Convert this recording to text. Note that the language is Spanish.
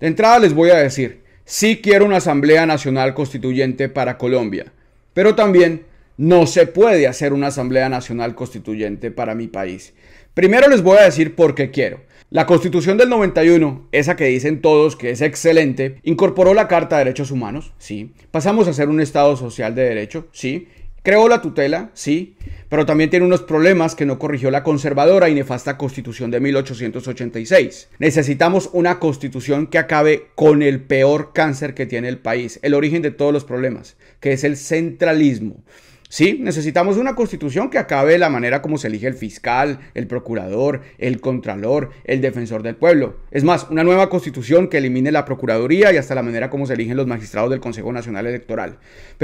De entrada les voy a decir, sí quiero una Asamblea Nacional Constituyente para Colombia, pero también no se puede hacer una Asamblea Nacional Constituyente para mi país. Primero les voy a decir por qué quiero. La Constitución del 91, esa que dicen todos que es excelente, incorporó la Carta de Derechos Humanos, sí. Pasamos a ser un Estado social de derecho, sí. Creó la tutela, sí pero también tiene unos problemas que no corrigió la conservadora y nefasta constitución de 1886. Necesitamos una constitución que acabe con el peor cáncer que tiene el país, el origen de todos los problemas, que es el centralismo. Sí, necesitamos una constitución que acabe la manera como se elige el fiscal, el procurador, el contralor, el defensor del pueblo. Es más, una nueva constitución que elimine la procuraduría y hasta la manera como se eligen los magistrados del Consejo Nacional Electoral.